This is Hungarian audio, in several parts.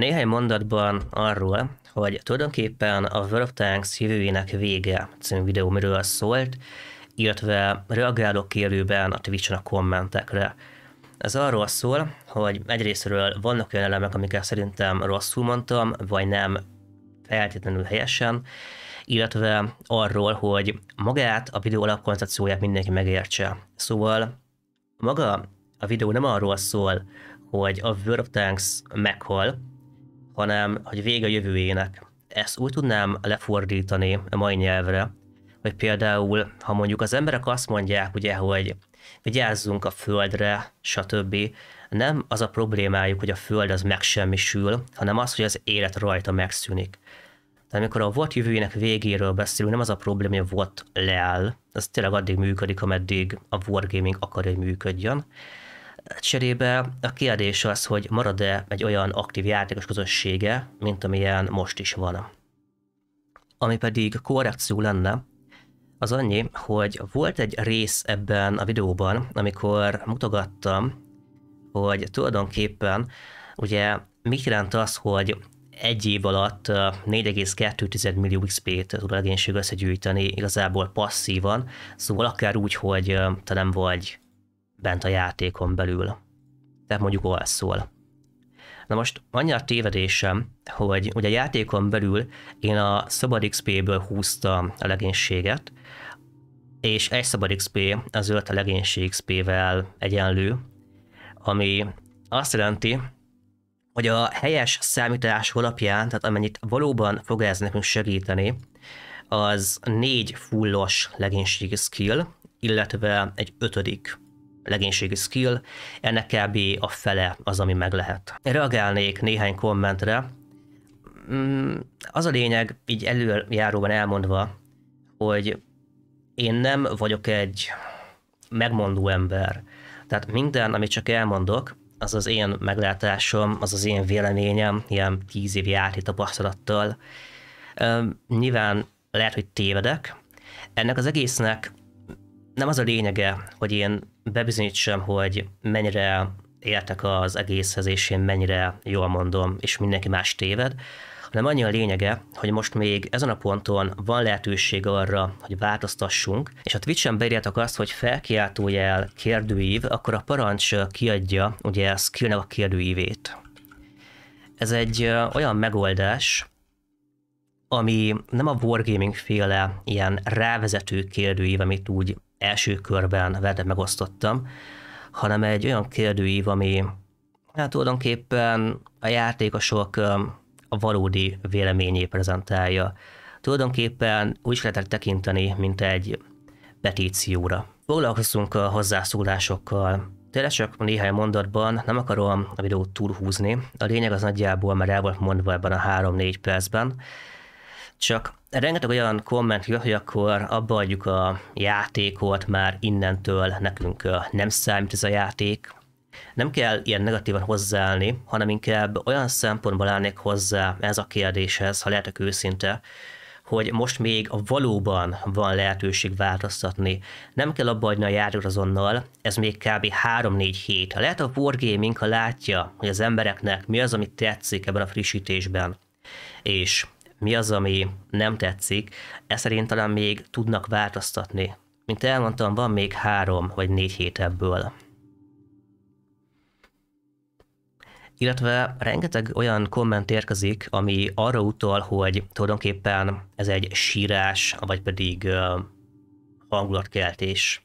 Néhány mondatban arról, hogy tulajdonképpen a World of Tanks jövőjének vége című videó miről szólt, illetve reagálok élőben a twitch a kommentekre. Ez arról szól, hogy egyrésztről vannak olyan elemek, amiket szerintem rosszul mondtam, vagy nem feltétlenül helyesen, illetve arról, hogy magát a videó alapkoncepcióját mindenki megértse. Szóval maga a videó nem arról szól, hogy a World of Tanks meghal, hanem hogy vége a jövőjének. Ezt úgy tudnám lefordítani a mai nyelvre, hogy például, ha mondjuk az emberek azt mondják, ugye, hogy vigyázzunk a földre, stb. Nem az a problémájuk, hogy a föld az megsemmisül, hanem az, hogy az élet rajta megszűnik. De amikor a volt jövőjének végéről beszélünk, nem az a probléma, hogy a volt leáll, ez tényleg addig működik, ameddig a wargaming akarja, hogy működjön, Cserébe a kérdés az, hogy marad-e egy olyan aktív játékos közössége, mint amilyen most is van. Ami pedig korrekció lenne, az annyi, hogy volt egy rész ebben a videóban, amikor mutogattam, hogy tulajdonképpen ugye mit jelent az, hogy egy év alatt 4,2 millió XP-t tud a legénység összegyűjteni igazából passzívan, szóval akár úgy, hogy te nem vagy bent a játékon belül. Tehát mondjuk alszol. Na most annyira a tévedésem, hogy ugye a játékon belül én a szabad XP-ből húztam a legénységet, és egy szabad XP az ölt a legénység XP-vel egyenlő, ami azt jelenti, hogy a helyes számítás alapján, tehát amennyit valóban fog ez nekünk segíteni, az négy fullos legénységi skill, illetve egy ötödik legénységi skill, ennek kb. a fele az, ami meg lehet. Reagálnék néhány kommentre. Mm, az a lényeg, így előjáróban elmondva, hogy én nem vagyok egy megmondó ember. Tehát minden, amit csak elmondok, az az én meglátásom, az az én véleményem, ilyen tíz évi átli tapasztalattal. Nyilván lehet, hogy tévedek. Ennek az egésznek nem az a lényege, hogy én bebizonyítsam, hogy mennyire értek az egészhez, és én mennyire jól mondom, és mindenki más téved, hanem annyi a lényege, hogy most még ezen a ponton van lehetőség arra, hogy változtassunk, és a Twitch-en beírjátok azt, hogy felkiáltójel kérdőív, akkor a parancs kiadja ugye skillnek a kérdőívét. Ez egy olyan megoldás, ami nem a wargaming féle ilyen rávezető kérdőív, amit úgy első körben veled megosztottam, hanem egy olyan kérdőív, ami hát tulajdonképpen a játékosok a valódi véleményét prezentálja. Tulajdonképpen úgy is lehetett tekinteni, mint egy petícióra. Foglalkozunk a hozzászólásokkal, Tényleg csak néhány mondatban, nem akarom a videót túlhúzni, a lényeg az nagyjából már el volt mondva ebben a 3-4 percben, csak rengeteg olyan komment jön, hogy akkor abba adjuk a játékot, már innentől nekünk nem számít ez a játék. Nem kell ilyen negatívan hozzáállni, hanem inkább olyan szempontból állnék hozzá ez a kérdéshez, ha lehetek őszinte, hogy most még a valóban van lehetőség változtatni. Nem kell abba adni a játékot azonnal, ez még kb. 3-4 hét. Lehet a Wargaming, ha látja, hogy az embereknek mi az, amit tetszik ebben a frissítésben. És mi az, ami nem tetszik, ezt szerint talán még tudnak változtatni. Mint elmondtam, van még három vagy négy hét ebből. illetve rengeteg olyan komment érkezik, ami arra utal, hogy tulajdonképpen ez egy sírás, vagy pedig hangulatkeltés.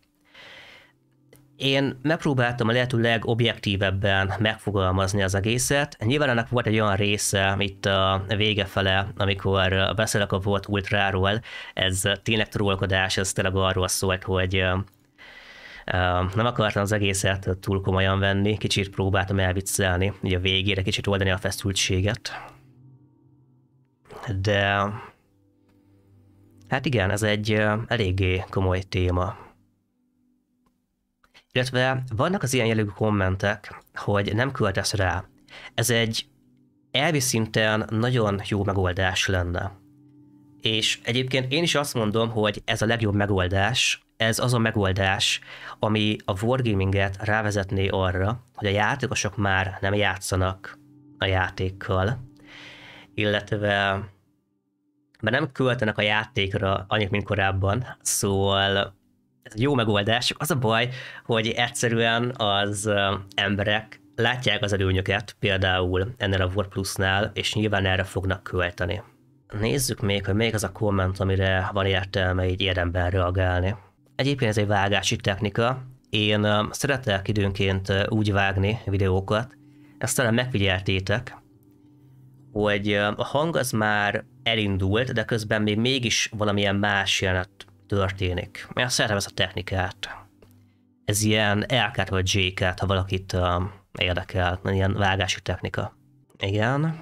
Én megpróbáltam a lehető legobjektívebben megfogalmazni az egészet. Nyilván ennek volt egy olyan része amit a vége fele, amikor beszélek a volt ultráról, ez tényleg trollkodás, ez tényleg arról szólt, hogy nem akartam az egészet túl komolyan venni, kicsit próbáltam elviccelni, így a végére kicsit oldani a feszültséget. De hát igen, ez egy eléggé komoly téma. Illetve vannak az ilyen jellegű kommentek, hogy nem költesz rá. Ez egy elvi szinten nagyon jó megoldás lenne. És egyébként én is azt mondom, hogy ez a legjobb megoldás, ez az a megoldás, ami a wargaminget rávezetné arra, hogy a játékosok már nem játszanak a játékkal, illetve mert nem költenek a játékra annyit, mint korábban, szóval ez egy jó megoldás, csak az a baj, hogy egyszerűen az emberek látják az előnyöket, például ennél a plus nál és nyilván erre fognak költeni. Nézzük még, hogy még az a komment, amire van értelme így érdemben reagálni. Egyébként ez egy vágási technika. Én szeretek időnként úgy vágni videókat, ezt talán megfigyeltétek, hogy a hang az már elindult, de közben még mégis valamilyen más jelenet történik. Mert szeretem ezt a technikát. Ez ilyen elkát vagy zsékát, ha valakit um, érdekel, ilyen vágási technika. Igen.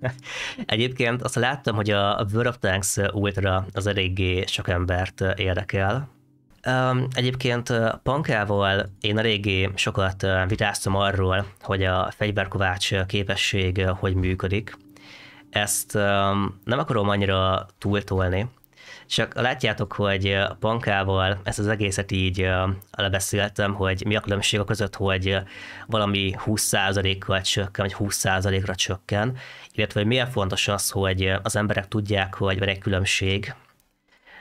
Egyébként azt láttam, hogy a World of Tanks Ultra az eléggé sok embert érdekel. Um, egyébként Pankával én eléggé sokat vitáztam arról, hogy a fegyverkovács képesség hogy működik. Ezt um, nem akarom annyira túltolni, csak látjátok, hogy a pankával ezt az egészet így lebeszéltem, hogy mi a különbség a között, hogy valami 20%-kal csökken, vagy 20%-ra csökken, illetve hogy miért fontos az, hogy az emberek tudják, hogy van egy különbség,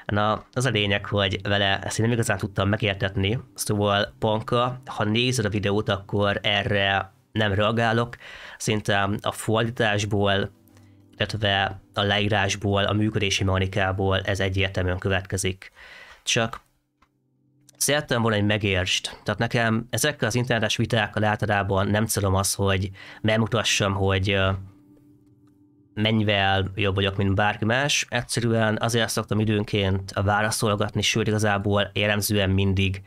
Na, az a lényeg, hogy vele ezt én nem igazán tudtam megértetni, szóval Panka, ha nézed a videót, akkor erre nem reagálok, szinte a fordításból illetve a leírásból, a működési manikából ez egyértelműen következik. Csak szerettem volna, egy megértsd. Tehát nekem ezekkel az internetes vitákkal általában nem célom az, hogy megmutassam, hogy mennyivel jobb vagyok, mint bárki más. Egyszerűen azért szoktam időnként válaszolgatni, sőt igazából jellemzően mindig,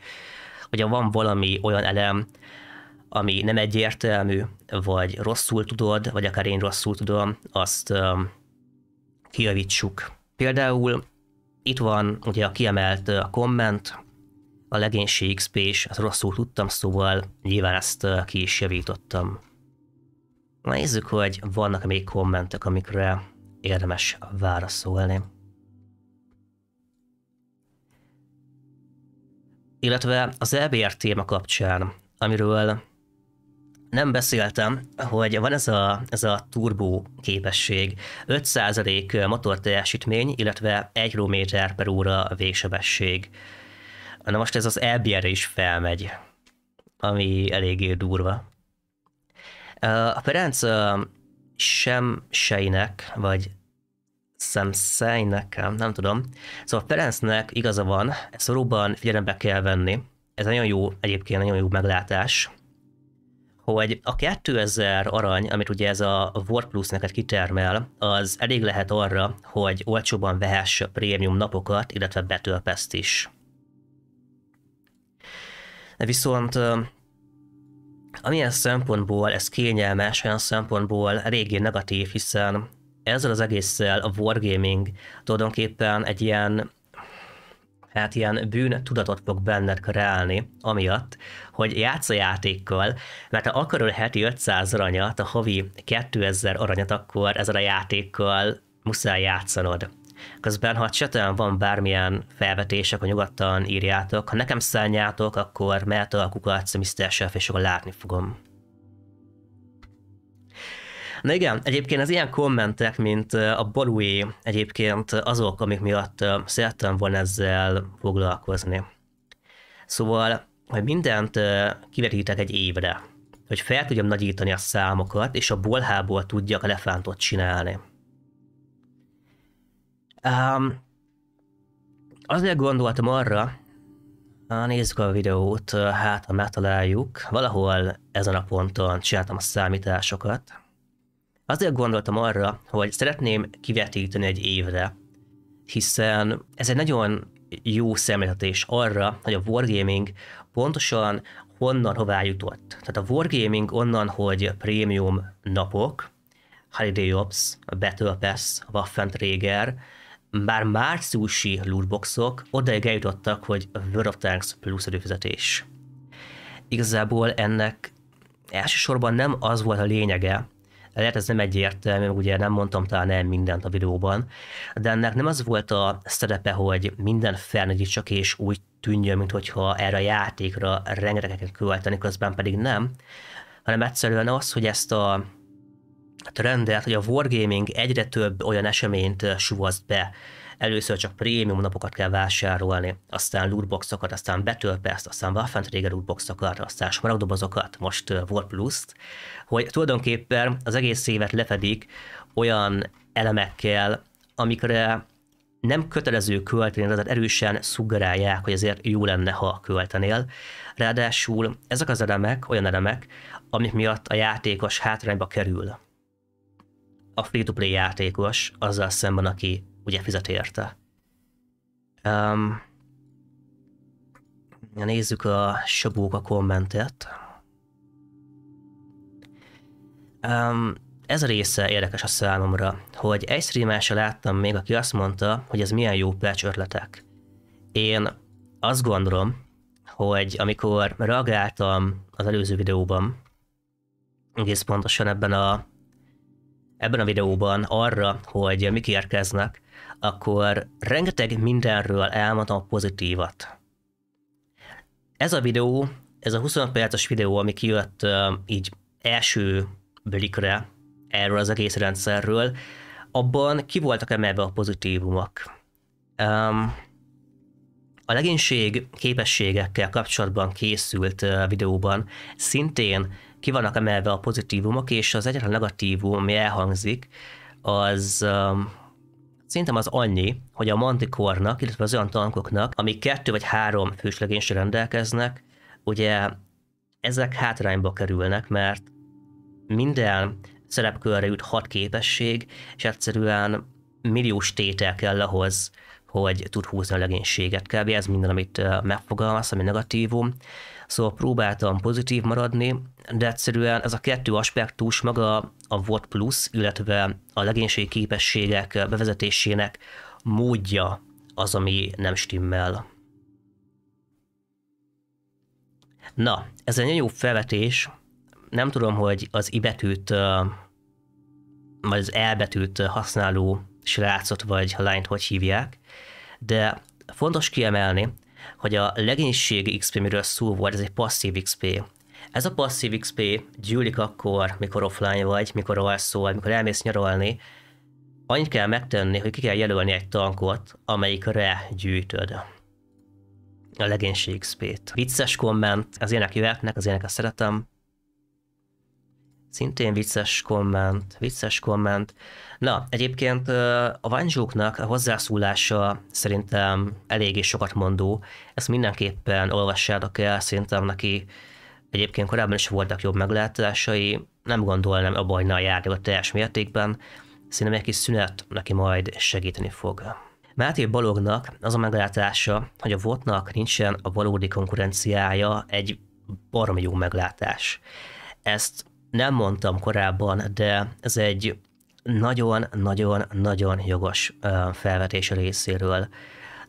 hogyha van valami olyan elem, ami nem egyértelmű, vagy rosszul tudod, vagy akár én rosszul tudom, azt um, kijavítsuk. Például itt van ugye a kiemelt a komment, a legénység space, azt rosszul tudtam, szóval nyilván ezt ki is javítottam. Na nézzük, hogy vannak még kommentek, amikre érdemes válaszolni. Illetve az EBR téma kapcsán, amiről nem beszéltem, hogy van ez a, ez a turbó képesség. 5% motor teljesítmény, illetve 1 km per óra vésebesség. Na most ez az EBR-re is felmegy, ami eléggé durva. A Ferenc sem sejnek, vagy szemszájnek, nem tudom. Szóval Ferencnek igaza van, ezt valóban figyelembe kell venni. Ez nagyon jó, egyébként nagyon jó meglátás, hogy a 2000 arany, amit ugye ez a Plus neked kitermel, az elég lehet arra, hogy olcsóban vehess prémium napokat, illetve betölpeszt is. Viszont amilyen szempontból ez kényelmes, olyan szempontból régi negatív, hiszen ezzel az egésszel a wargaming tulajdonképpen egy ilyen hát ilyen bűn tudatot fog benned kreálni, amiatt, hogy játsz a játékkal, mert ha akarod heti 500 aranyat, a havi 2000 aranyat, akkor ezzel a játékkal muszáj játszanod. Közben, ha cseten van bármilyen felvetések akkor nyugodtan írjátok. Ha nekem szálljátok, akkor mehet a kukac, Mr. Chef, és akkor látni fogom. Na igen, egyébként az ilyen kommentek, mint a Balúi, egyébként azok, amik miatt szerettem volna ezzel foglalkozni. Szóval, hogy mindent kivetítek egy évre, hogy fel tudjam nagyítani a számokat, és a bolhából tudjak elefántot csinálni. Um, azért gondoltam arra, nézzük a videót, hát ha megtaláljuk, valahol ezen a ponton csináltam a számításokat, Azért gondoltam arra, hogy szeretném kivetíteni egy évre, hiszen ez egy nagyon jó szemléltetés arra, hogy a wargaming pontosan honnan hová jutott. Tehát a wargaming onnan, hogy prémium napok, Holiday Ops, Battle Pass, Waffenträger, már márciusi lootboxok odaig eljutottak, hogy World of Tanks plusz előfizetés. Igazából ennek elsősorban nem az volt a lényege, lehet ez nem egyértelmű, ugye nem mondtam talán nem mindent a videóban, de ennek nem az volt a szerepe, hogy minden csak és úgy tűnjön, mint hogyha erre a játékra rengetegeket költeni, közben pedig nem, hanem egyszerűen az, hogy ezt a trendet, hogy a wargaming egyre több olyan eseményt suvaszt be, Először csak prémium napokat kell vásárolni, aztán lootboxokat, aztán Battle aztán Waffentrager lootboxokat, aztán smaragdobozokat, most War plus hogy tulajdonképpen az egész évet lefedik olyan elemekkel, amikre nem kötelező költeni, tehát erősen szuggerálják, hogy azért jó lenne, ha költenél. Ráadásul ezek az elemek olyan elemek, amik miatt a játékos hátrányba kerül. A free-to-play játékos azzal szemben, aki ugye fizet érte. Um, nézzük a Sabóka kommentet. Um, ez a része érdekes a számomra, hogy egy streamással láttam még, aki azt mondta, hogy ez milyen jó patch ötletek. Én azt gondolom, hogy amikor reagáltam az előző videóban, egész pontosan ebben a, ebben a videóban arra, hogy mik érkeznek, akkor rengeteg mindenről elmondtam pozitívat. Ez a videó, ez a 25 perces videó, ami kijött így első blikre erről az egész rendszerről, abban ki voltak emelve a pozitívumok. Um, a legénység képességekkel kapcsolatban készült videóban szintén ki vannak emelve a pozitívumok, és az egyetlen negatívum, ami elhangzik, az um, Szerintem az annyi, hogy a mantikornak, illetve az olyan tankoknak, amik kettő vagy három főslegénysre rendelkeznek, ugye ezek hátrányba kerülnek, mert minden szerepkörre jut hat képesség, és egyszerűen milliós tétel kell ahhoz, hogy tud húzni a legénységet. Kb. ez minden, amit megfogalmaz, ami negatívum. Szóval próbáltam pozitív maradni, de egyszerűen ez a kettő aspektus maga a Word Plus, illetve a legénységi képességek bevezetésének módja az, ami nem stimmel. Na, ez egy nagyon jó felvetés. Nem tudom, hogy az betűt, vagy az elbetűt használó srácot vagy lányt hogy hívják, de fontos kiemelni, hogy a legénység XP, miről szó volt, ez egy passzív XP. Ez a passzív XP gyűlik akkor, mikor offline vagy, mikor alszol, mikor elmész nyaralni. Annyit kell megtenni, hogy ki kell jelölni egy tankot, amelyikre gyűjtöd a legénység XP-t. Vicces komment, az ilyenek jöhetnek, az ilyeneket szeretem. Szintén vicces komment, vicces komment. Na, egyébként a vanzsóknak a hozzászólása szerintem eléggé sokat mondó. Ezt mindenképpen olvassátok el, szerintem neki Egyébként korábban is voltak jobb meglátásai, nem gondolnám a bajna a a teljes mértékben, szerintem egy kis szünet neki majd segíteni fog. Máté Balognak az a meglátása, hogy a votnak nincsen a valódi konkurenciája egy baromi jó meglátás. Ezt nem mondtam korábban, de ez egy nagyon-nagyon-nagyon jogos felvetés a részéről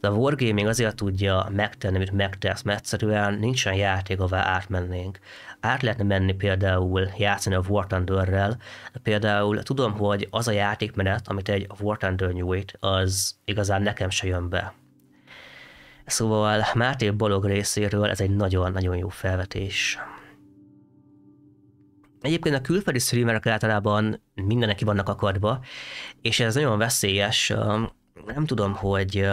de a wargaming azért tudja megtenni, amit megtesz, mert egyszerűen nincsen játék, ahová átmennénk. Át lehetne menni például játszani a War Thunderrel, például tudom, hogy az a játékmenet, amit egy War Thunder nyújt, az igazán nekem se jön be. Szóval Máté Balog részéről ez egy nagyon-nagyon jó felvetés. Egyébként a külföldi streamerek általában mindeneki vannak akadva, és ez nagyon veszélyes. Nem tudom, hogy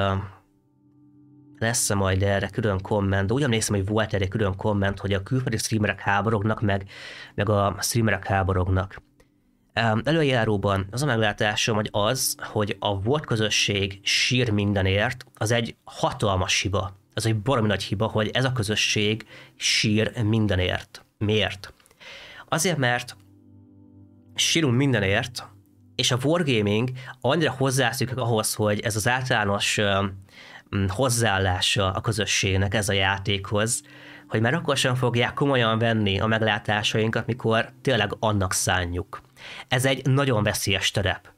lesz-e majd erre külön komment, de úgy emlékszem, hogy volt erre külön komment, hogy a külföldi streamerek háborognak, meg, meg a streamerek háborognak. Előjáróban az a meglátásom, hogy az, hogy a volt közösség sír mindenért, az egy hatalmas hiba. Ez egy baromi nagy hiba, hogy ez a közösség sír mindenért. Miért? Azért, mert sírunk mindenért, és a wargaming annyira hozzászűk ahhoz, hogy ez az általános Mm, hozzáállása a közösségnek ez a játékhoz, hogy már akkor sem fogják komolyan venni a meglátásainkat, mikor tényleg annak szánjuk. Ez egy nagyon veszélyes terep.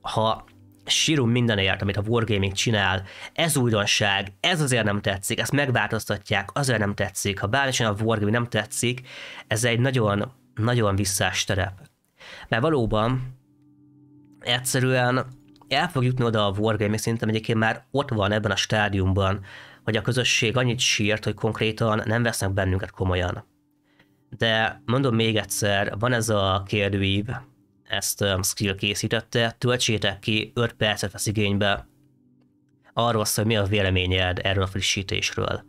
Ha sírunk mindenért, amit a Wargaming csinál, ez újdonság, ez azért nem tetszik, ezt megváltoztatják, azért nem tetszik, ha bármilyen a Wargaming nem tetszik, ez egy nagyon, nagyon visszás terep. Mert valóban egyszerűen el fog jutni oda a és szerintem egyébként már ott van ebben a stádiumban, hogy a közösség annyit sírt, hogy konkrétan nem vesznek bennünket komolyan. De mondom még egyszer, van ez a kérdőív, ezt um, Skill készítette, töltsétek ki, 5 percet vesz igénybe, arról szól, hogy mi a véleményed erről a frissítésről.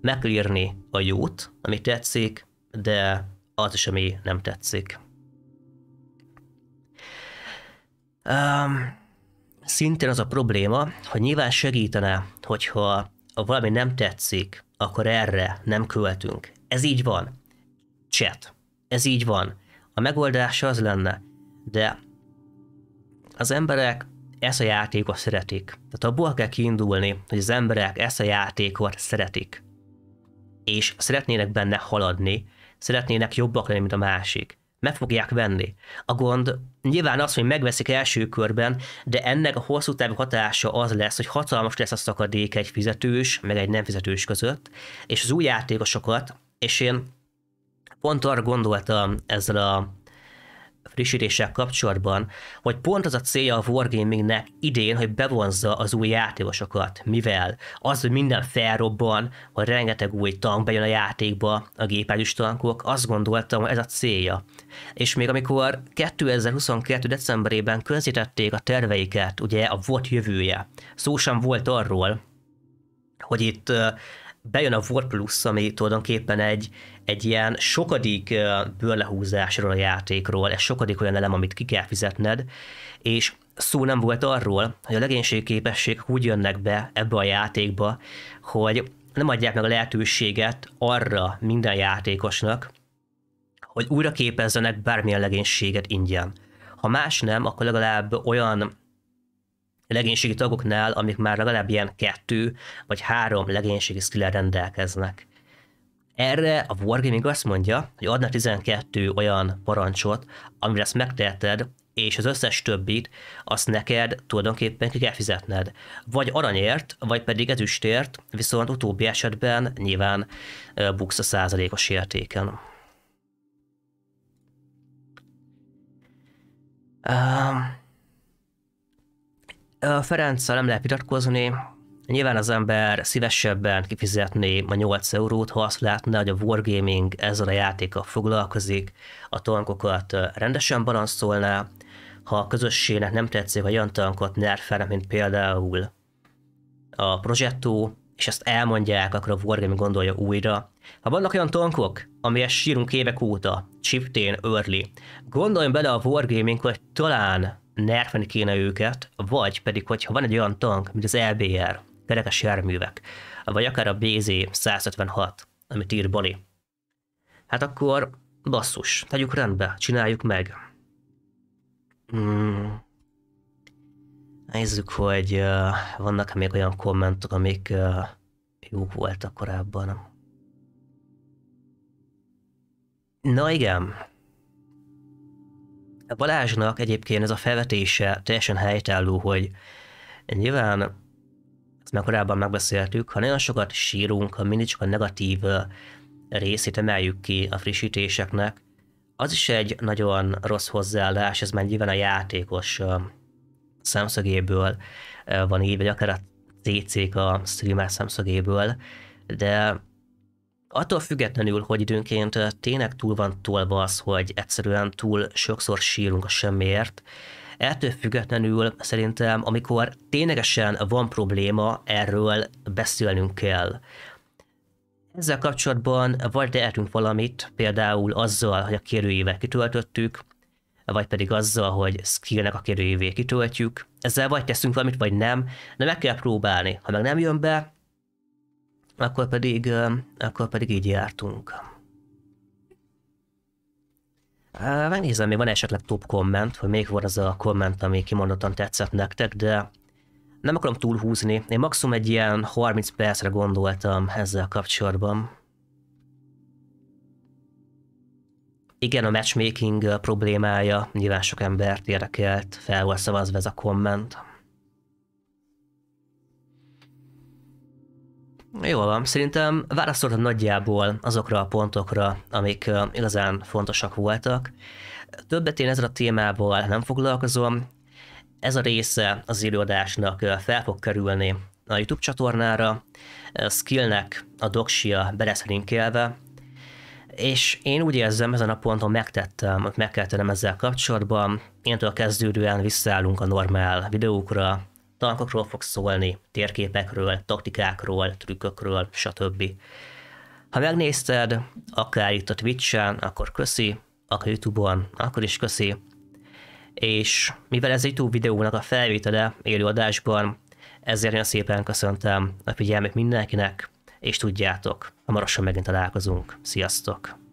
Meg kell írni a jót, ami tetszik, de az is, ami nem tetszik. Um, szintén az a probléma, hogy nyilván segítene, hogyha ha valami nem tetszik, akkor erre nem költünk. Ez így van. Chat. Ez így van. A megoldás az lenne, de az emberek ezt a játékot szeretik. Tehát abból kell kiindulni, hogy az emberek ezt a játékot szeretik. És szeretnének benne haladni, szeretnének jobbak lenni, mint a másik. Meg fogják venni. A gond Nyilván az, hogy megveszik első körben, de ennek a hosszú távú hatása az lesz, hogy hatalmas lesz a szakadék egy fizetős, meg egy nem fizetős között, és az új játékosokat, és én pont arra gondoltam ezzel a frissítéssel kapcsolatban, hogy pont az a célja a Wargamingnek idén, hogy bevonzza az új játékosokat. Mivel? Az, hogy minden felrobban, hogy rengeteg új tank bejön a játékba, a gépágyus tankok, azt gondoltam, hogy ez a célja. És még amikor 2022. decemberében közzétették a terveiket, ugye a volt jövője, szó sem volt arról, hogy itt bejön a Word Plus, ami tulajdonképpen egy, egy ilyen sokadik bőrlehúzásról a játékról, ez sokadik olyan elem, amit ki kell fizetned, és szó nem volt arról, hogy a legénységképesség úgy jönnek be ebbe a játékba, hogy nem adják meg a lehetőséget arra minden játékosnak, hogy újra képezzenek bármilyen legénységet ingyen. Ha más nem, akkor legalább olyan legénységi tagoknál, amik már legalább ilyen kettő vagy három legénységi skillel rendelkeznek. Erre a wargaming azt mondja, hogy adnak 12 olyan parancsot, amire ezt megteheted, és az összes többit azt neked tulajdonképpen ki kell fizetned. Vagy aranyért, vagy pedig ezüstért, viszont utóbbi esetben nyilván buksz a százalékos értéken. Uh, Ferenccel nem lehet vitatkozni, Nyilván az ember szívesebben kifizetné a 8 eurót, ha azt látná, hogy a Wargaming ezzel a játékkal foglalkozik, a tankokat rendesen balanszolná, ha a közösségnek nem tetszik, hogy olyan tankot nerfelnek, mint például a Progetto, és ezt elmondják, akkor a Wargaming gondolja újra. Ha vannak olyan tankok, amilyet sírunk évek óta, chiptén, early, gondoljon bele a Wargaming, hogy talán nerfeni kéne őket, vagy pedig, hogyha van egy olyan tank, mint az LBR, kerekes járművek, vagy akár a BZ 156, amit ír Bali. Hát akkor basszus, tegyük rendbe, csináljuk meg. Hmm. Nézzük, hogy uh, vannak még olyan kommentok, amik uh, jók voltak korábban. Na igen. Balázsnak egyébként ez a felvetése teljesen helytálló, hogy nyilván már korábban megbeszéltük, ha nagyon sokat sírunk, ha mindig csak a negatív részét emeljük ki a frissítéseknek, az is egy nagyon rossz hozzáállás, ez már nyilván a játékos szemszögéből van így, vagy akár a cc a streamer szemszögéből, de attól függetlenül, hogy időnként tényleg túl van tolva az, hogy egyszerűen túl sokszor sírunk a semmiért, Ettől függetlenül szerintem, amikor ténylegesen van probléma, erről beszélnünk kell. Ezzel kapcsolatban vagy tehetünk valamit, például azzal, hogy a kérőjével kitöltöttük, vagy pedig azzal, hogy skillnek a kérőjével kitöltjük. Ezzel vagy teszünk valamit, vagy nem, de meg kell próbálni. Ha meg nem jön be, akkor pedig, akkor pedig így jártunk. Megnézem, még van esetleg top komment, hogy még volt az a komment, ami kimondottan tetszett nektek, de nem akarom túlhúzni. Én maximum egy ilyen 30 percre gondoltam ezzel kapcsolatban. Igen, a matchmaking problémája nyilván sok embert érdekelt, fel volt szavazva ez a komment. Jó van, szerintem válaszoltam nagyjából azokra a pontokra, amik igazán fontosak voltak. Többet én ezzel a témával nem foglalkozom, ez a része az előadásnak fel fog kerülni a YouTube csatornára, Skillnek a doksia be lesz linkelve, és én úgy érzem, ezen a ponton megtettem, hogy meg kell ezzel kapcsolatban, innentől kezdődően visszaállunk a normál videókra, tankokról fog szólni, térképekről, taktikákról, trükkökről, stb. Ha megnézted, akár itt a Twitch-en, akkor köszi, akár YouTube-on, akkor is köszi. És mivel ez YouTube videónak a felvétele élő adásban, ezért nagyon szépen köszöntem a figyelmet mindenkinek, és tudjátok, hamarosan megint találkozunk. Sziasztok!